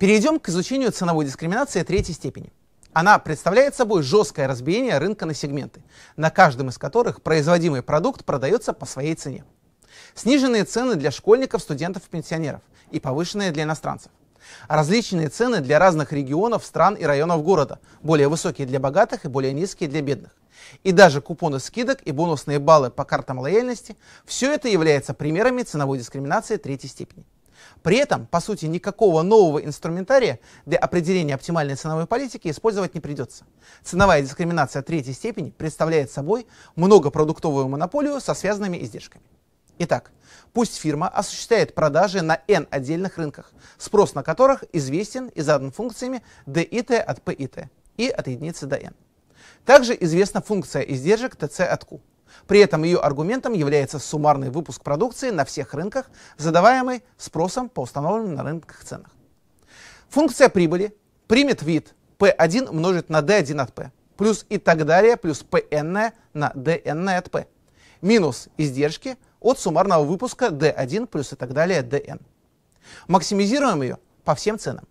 Перейдем к изучению ценовой дискриминации третьей степени. Она представляет собой жесткое разбиение рынка на сегменты, на каждом из которых производимый продукт продается по своей цене. Сниженные цены для школьников, студентов и пенсионеров и повышенные для иностранцев. Различные цены для разных регионов, стран и районов города, более высокие для богатых и более низкие для бедных. И даже купоны скидок и бонусные баллы по картам лояльности – все это является примерами ценовой дискриминации третьей степени. При этом, по сути, никакого нового инструментария для определения оптимальной ценовой политики использовать не придется. Ценовая дискриминация третьей степени представляет собой многопродуктовую монополию со связанными издержками. Итак, пусть фирма осуществляет продажи на N отдельных рынках, спрос на которых известен и задан функциями DIT от PIT и от единицы до N. Также известна функция издержек TC от Q. При этом ее аргументом является суммарный выпуск продукции на всех рынках, задаваемый спросом по установленным на рынках ценах. Функция прибыли примет вид P1 умножить на D1 от P, плюс и так далее, плюс Pn на Dn от P, минус издержки от суммарного выпуска D1 плюс и так далее Dn. Максимизируем ее по всем ценам.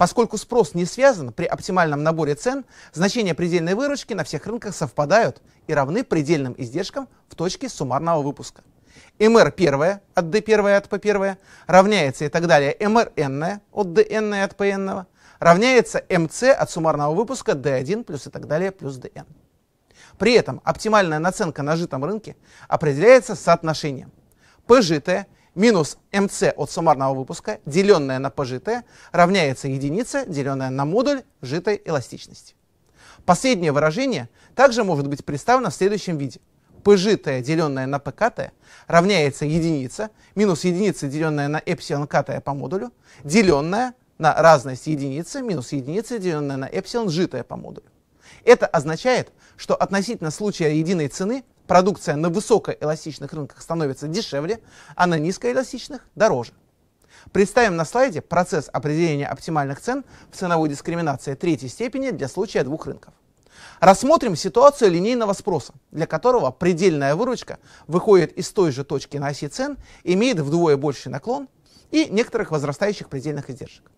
Поскольку спрос не связан при оптимальном наборе цен, значения предельной выручки на всех рынках совпадают и равны предельным издержкам в точке суммарного выпуска. МР1 от D1 от P1 равняется и так далее МРН от DN от PN равняется МЦ от суммарного выпуска D1 плюс и так далее плюс DN. При этом оптимальная наценка на житом рынке определяется соотношением. ПЖТ минус МС от суммарного выпуска, деленное на пожитое, равняется единице, деленное на модуль житой эластичности. Последнее выражение также может быть представлено в следующем виде. Пжитое, деленное на ПКТ, равняется единице, минус единица, деленное на эпсилон КТ по модулю, деленное на разность единицы, минус единица, деленное на эпсилон житое по модулю. Это означает, что относительно случая единой цены продукция на высокоэластичных рынках становится дешевле, а на низкоэластичных – дороже. Представим на слайде процесс определения оптимальных цен в ценовой дискриминации третьей степени для случая двух рынков. Рассмотрим ситуацию линейного спроса, для которого предельная выручка выходит из той же точки на оси цен, имеет вдвое больший наклон и некоторых возрастающих предельных издержек.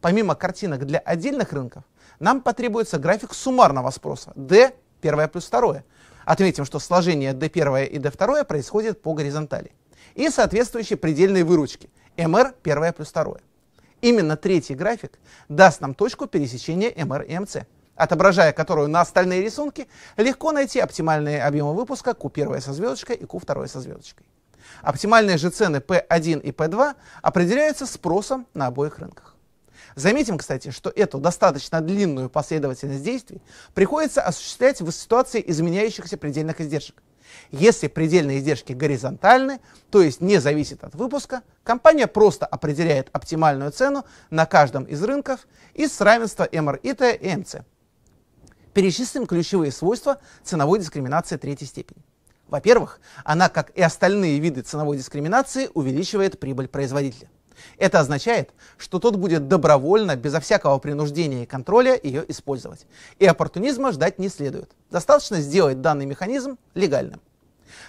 Помимо картинок для отдельных рынков, нам потребуется график суммарного спроса D, 1 плюс 2. Отметим, что сложение D1 и D2 происходит по горизонтали. И соответствующие предельные выручки mr 1 плюс 2. Именно третий график даст нам точку пересечения MR и MC, отображая которую на остальные рисунки легко найти оптимальные объемы выпуска Q1 со звездочкой и Q2 со звездочкой. Оптимальные же цены P1 и P2 определяются спросом на обоих рынках. Заметим, кстати, что эту достаточно длинную последовательность действий приходится осуществлять в ситуации изменяющихся предельных издержек. Если предельные издержки горизонтальны, то есть не зависят от выпуска, компания просто определяет оптимальную цену на каждом из рынков из равенства МРИТ и МЦ. Перечислим ключевые свойства ценовой дискриминации третьей степени. Во-первых, она, как и остальные виды ценовой дискриминации, увеличивает прибыль производителя. Это означает, что тот будет добровольно, безо всякого принуждения и контроля ее использовать. И оппортунизма ждать не следует. Достаточно сделать данный механизм легальным.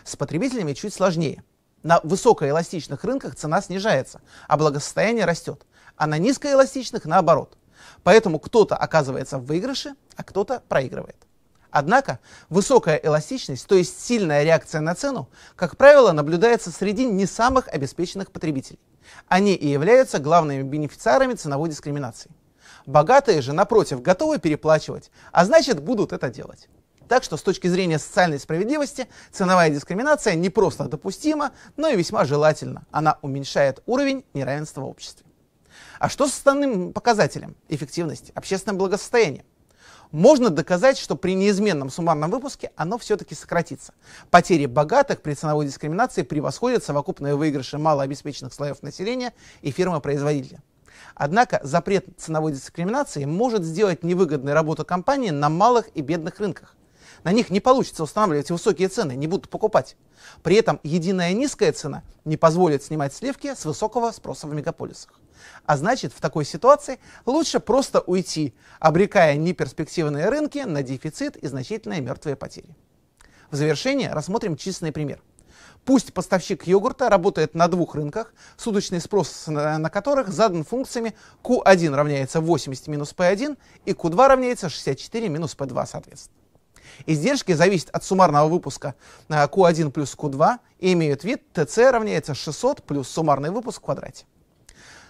С потребителями чуть сложнее. На высокоэластичных рынках цена снижается, а благосостояние растет. А на низкоэластичных наоборот. Поэтому кто-то оказывается в выигрыше, а кто-то проигрывает. Однако высокая эластичность, то есть сильная реакция на цену, как правило, наблюдается среди не самых обеспеченных потребителей. Они и являются главными бенефициарами ценовой дискриминации. Богатые же, напротив, готовы переплачивать, а значит будут это делать. Так что с точки зрения социальной справедливости ценовая дискриминация не просто допустима, но и весьма желательна. Она уменьшает уровень неравенства в обществе. А что с основным показателем эффективности, общественного благосостояния? можно доказать, что при неизменном суммарном выпуске оно все-таки сократится. Потери богатых при ценовой дискриминации превосходят совокупные выигрыши малообеспеченных слоев населения и фирмы-производителя. Однако запрет ценовой дискриминации может сделать невыгодной работу компании на малых и бедных рынках. На них не получится устанавливать высокие цены, не будут покупать. При этом единая низкая цена не позволит снимать сливки с высокого спроса в мегаполисах. А значит, в такой ситуации лучше просто уйти, обрекая неперспективные рынки на дефицит и значительные мертвые потери. В завершение рассмотрим численный пример. Пусть поставщик йогурта работает на двух рынках, суточный спрос на которых задан функциями Q1 равняется 80 минус P1 и Q2 равняется 64 минус P2 соответственно. Издержки зависят от суммарного выпуска э, Q1 плюс Q2 и имеют вид TC равняется 600 плюс суммарный выпуск в квадрате.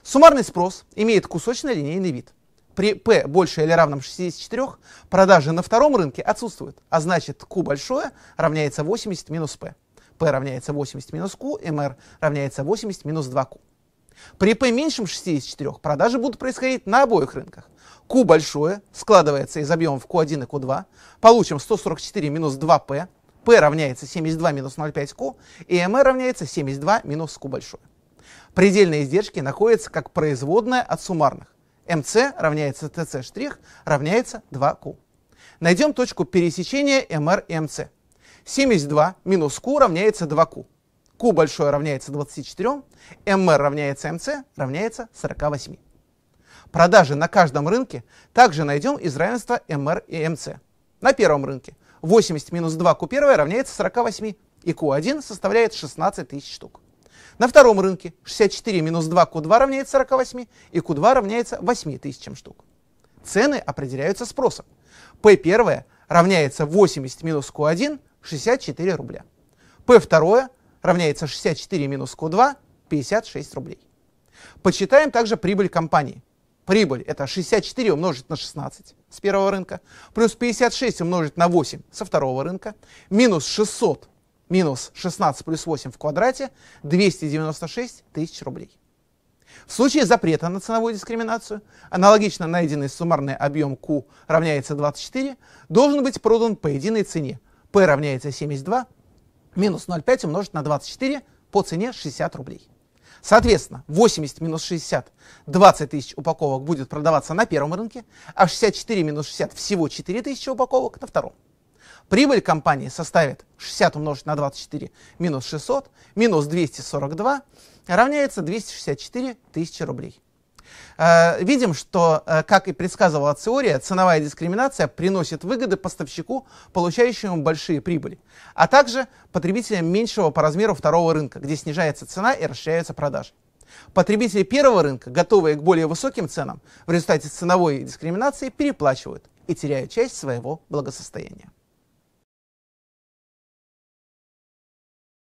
Суммарный спрос имеет кусочно-линейный вид. При P больше или равном 64 продажи на втором рынке отсутствуют, а значит Q большое равняется 80 минус P. P равняется 80 минус Q, MR равняется 80 минус 2Q. При P меньшем 64 продажи будут происходить на обоих рынках. Q большое складывается из объемов Q1 и Q2. Получим 144 минус 2P. P равняется 72 минус 0,5Q, и MR равняется 72 минус Q большое. Предельные издержки находятся как производная от суммарных. МС равняется ТЦ' равняется 2Q. Найдем точку пересечения МР и МЦ. 72 минус Q равняется 2Q. Q большое равняется 24, МР равняется МС равняется 48. Продажи на каждом рынке также найдем из равенства МР и МС. На первом рынке 80 минус 2 Q1 равняется 48, и Q1 составляет 16 тысяч штук. На втором рынке 64 минус 2 Q2 равняется 48 и Q2 равняется 8 тысячам штук. Цены определяются спросом. P1 равняется 80 минус Q1 64 рубля. P2 равняется 64 минус Q2 56 рублей. Почитаем также прибыль компании. Прибыль это 64 умножить на 16 с первого рынка, плюс 56 умножить на 8 со второго рынка, минус 600 минус 16 плюс 8 в квадрате 296 тысяч рублей. В случае запрета на ценовую дискриминацию, аналогично найденный суммарный объем Q равняется 24, должен быть продан по единой цене. P равняется 72, минус 0,5 умножить на 24 по цене 60 рублей. Соответственно, 80 минус 60, 20 тысяч упаковок будет продаваться на первом рынке, а 64 минус 60 всего 4 тысячи упаковок на втором. Прибыль компании составит 60 умножить на 24 минус 600 минус 242 равняется 264 тысячи рублей. Э, видим, что, э, как и предсказывала теория, ценовая дискриминация приносит выгоды поставщику, получающему большие прибыли, а также потребителям меньшего по размеру второго рынка, где снижается цена и расширяются продажи. Потребители первого рынка, готовые к более высоким ценам, в результате ценовой дискриминации переплачивают и теряют часть своего благосостояния.